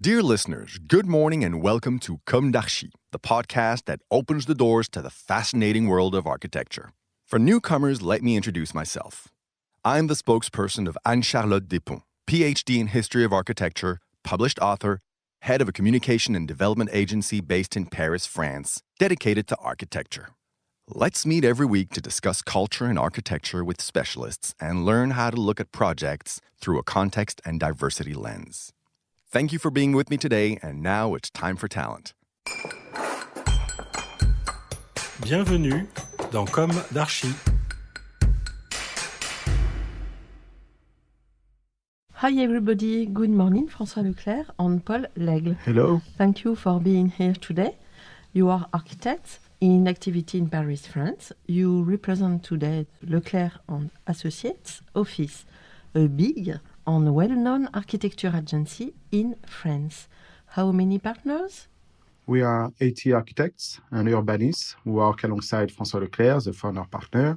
Dear listeners, good morning and welcome to Comme d'Archi, the podcast that opens the doors to the fascinating world of architecture. For newcomers, let me introduce myself. I'm the spokesperson of Anne-Charlotte Despont, PhD in History of Architecture, published author, head of a communication and development agency based in Paris, France, dedicated to architecture. Let's meet every week to discuss culture and architecture with specialists and learn how to look at projects through a context and diversity lens. Thank you for being with me today, and now it's time for talent. Bienvenue dans Comme d'Archie. Hi everybody, good morning, François Leclerc and Paul Legle. Hello. Thank you for being here today. You are architects in activity in Paris, France. You represent today Leclerc and Associates office, a big on well-known architecture agency in France. How many partners? We are 80 architects and urbanists who work alongside François Leclerc, the founder partner.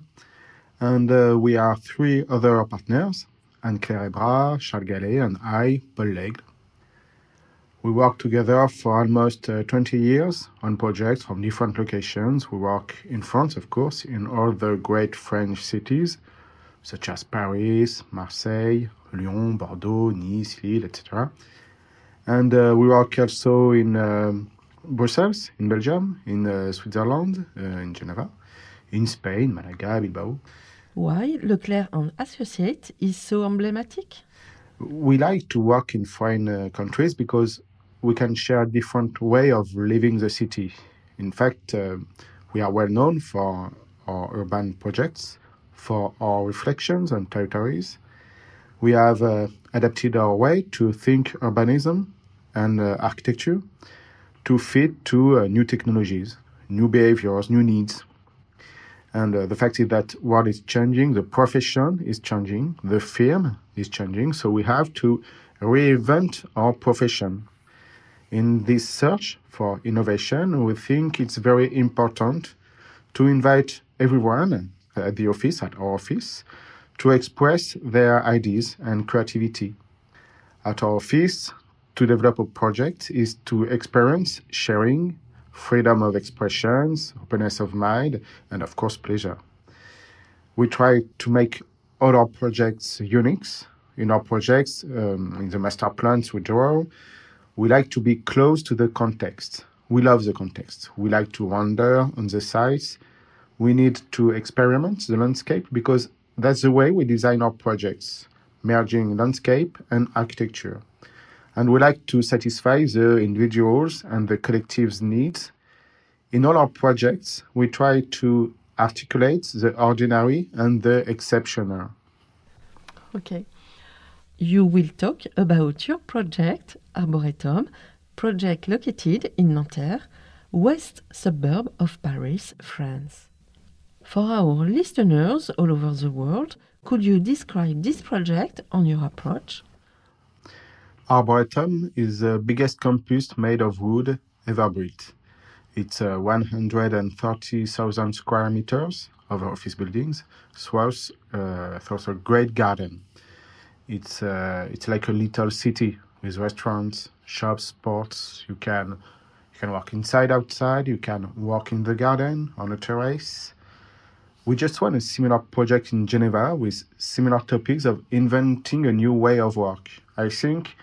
And uh, we are three other partners, Anne-Claire Ebra, Charles Gallet, and I, Paul Legle. We work together for almost uh, 20 years on projects from different locations. We work in France, of course, in all the great French cities, such as Paris, Marseille, Lyon, Bordeaux, Nice, Lille, etc. And uh, we work also in um, Brussels, in Belgium, in uh, Switzerland, uh, in Geneva, in Spain, Malaga, Bilbao. Why Leclerc and Associate is so emblematic? We like to work in foreign uh, countries because we can share different way of living the city. In fact, uh, we are well known for our urban projects for our reflections and territories. We have uh, adapted our way to think urbanism and uh, architecture to fit to uh, new technologies, new behaviors, new needs. And uh, the fact is that what is changing, the profession is changing, the firm is changing, so we have to reinvent our profession. In this search for innovation, we think it's very important to invite everyone at uh, the office, at our office, to express their ideas and creativity. At our office, to develop a project is to experience sharing, freedom of expressions, openness of mind, and of course, pleasure. We try to make all our projects unique. In our projects, um, in the master plans we draw, we like to be close to the context. We love the context. We like to wander on the sites we need to experiment the landscape because that's the way we design our projects, merging landscape and architecture. And we like to satisfy the individuals and the collective's needs. In all our projects, we try to articulate the ordinary and the exceptional. Okay. You will talk about your project, Arboretum, project located in Nanterre, west suburb of Paris, France. For our listeners all over the world, could you describe this project and your approach? Arboretum is the biggest campus made of wood ever built. It's uh, 130,000 square meters of office buildings, south, uh, a great garden. It's, uh, it's like a little city with restaurants, shops, sports. You can, you can walk inside, outside, you can walk in the garden, on a terrace. We just won a similar project in Geneva with similar topics of inventing a new way of work. I think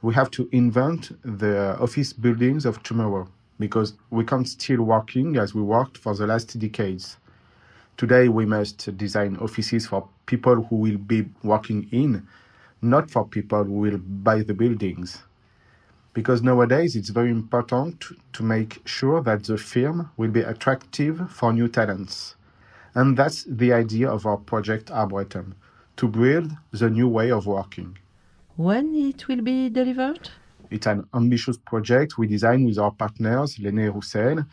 we have to invent the office buildings of tomorrow because we can't still working as we worked for the last decades. Today we must design offices for people who will be working in, not for people who will buy the buildings. Because nowadays it's very important to make sure that the firm will be attractive for new talents. And that's the idea of our project Arbretum to build the new way of working. When it will be delivered? It's an ambitious project we designed with our partners, Lene Roussel,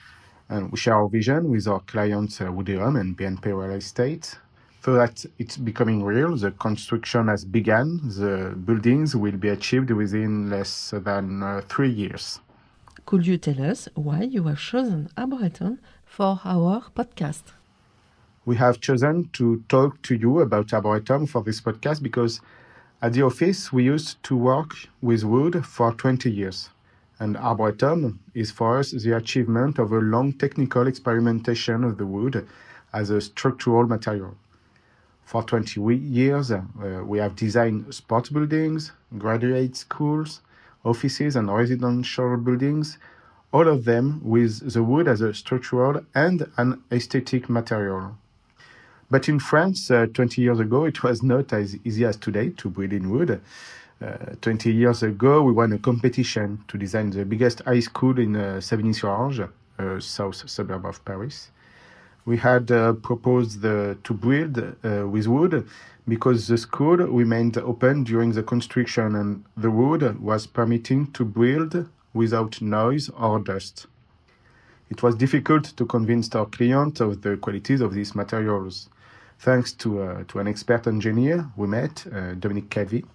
and we share our vision with our clients, uh, and BNP Real Estate. So that it's becoming real, the construction has begun. The buildings will be achieved within less than uh, three years. Could you tell us why you have chosen Abreton for our podcast? we have chosen to talk to you about Arboretum for this podcast because at the office we used to work with wood for 20 years. And Arboretum is for us the achievement of a long technical experimentation of the wood as a structural material. For 20 years, uh, we have designed sports buildings, graduate schools, offices, and residential buildings, all of them with the wood as a structural and an aesthetic material. But in France, uh, 20 years ago, it was not as easy as today to build in wood. Uh, 20 years ago, we won a competition to design the biggest high school in uh, Savigny-sur-Orge, a uh, south suburb of Paris. We had uh, proposed the, to build uh, with wood because the school remained open during the construction and the wood was permitting to build without noise or dust. It was difficult to convince our client of the qualities of these materials. Thanks to, uh, to an expert engineer we met, uh, Dominic Cavi,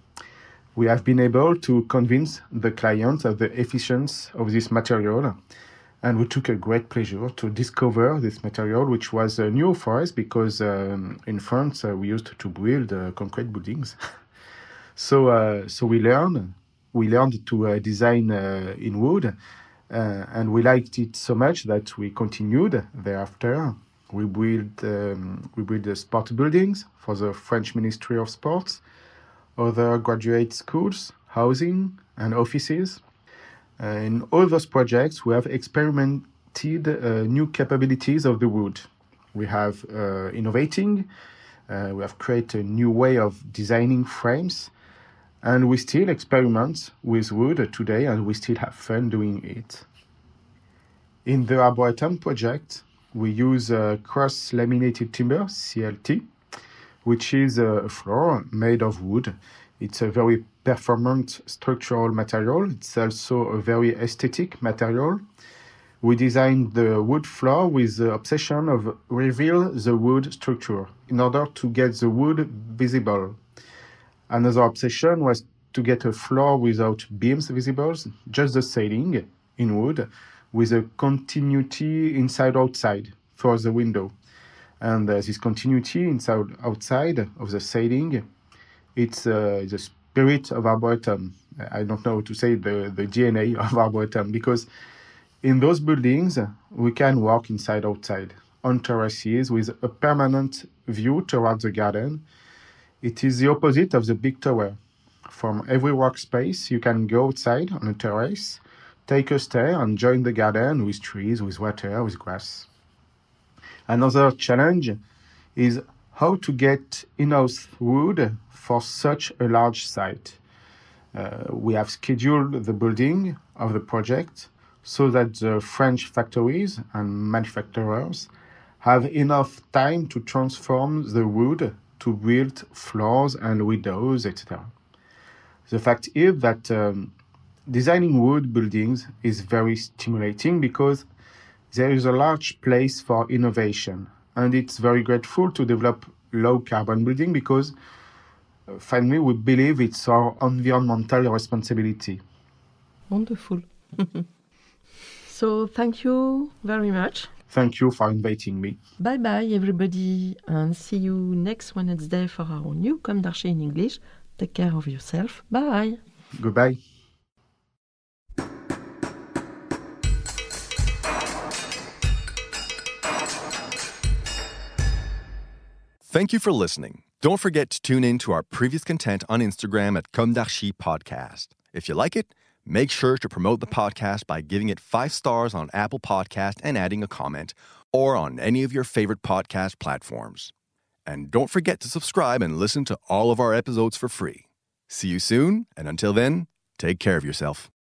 we have been able to convince the client of the efficiency of this material. And we took a great pleasure to discover this material, which was uh, new for us because um, in France uh, we used to build uh, concrete buildings. so, uh, so we learned, we learned to design in wood, and we liked it so much that we continued thereafter we build um, we build the sport buildings for the French Ministry of Sports, other graduate schools, housing, and offices. Uh, in all those projects, we have experimented uh, new capabilities of the wood. We have uh, innovating, uh, we have created a new way of designing frames, and we still experiment with wood today, and we still have fun doing it. In the Arboretum project, we use cross-laminated timber, CLT, which is a floor made of wood. It's a very performant structural material. It's also a very aesthetic material. We designed the wood floor with the obsession of reveal the wood structure in order to get the wood visible. Another obsession was to get a floor without beams visible, just the ceiling in wood, with a continuity inside outside for the window. And uh, this continuity inside outside of the siding, it's uh, the spirit of Arboretum. I don't know how to say the, the DNA of Arboretum because in those buildings, we can walk inside outside on terraces with a permanent view towards the garden. It is the opposite of the big tower. From every workspace, you can go outside on a terrace Take a stay and join the garden with trees, with water, with grass. Another challenge is how to get enough wood for such a large site. Uh, we have scheduled the building of the project so that the French factories and manufacturers have enough time to transform the wood to build floors and windows, etc. The fact is that um, designing wood buildings is very stimulating because there is a large place for innovation and it's very grateful to develop low carbon building because uh, finally we believe it's our environmental responsibility. Wonderful. so thank you very much. Thank you for inviting me. Bye bye everybody and see you next Wednesday for our new come d'Archer in English. Take care of yourself. Bye. Goodbye. Thank you for listening. Don't forget to tune in to our previous content on Instagram at Comme Podcast. If you like it, make sure to promote the podcast by giving it five stars on Apple Podcast and adding a comment, or on any of your favorite podcast platforms. And don't forget to subscribe and listen to all of our episodes for free. See you soon, and until then, take care of yourself.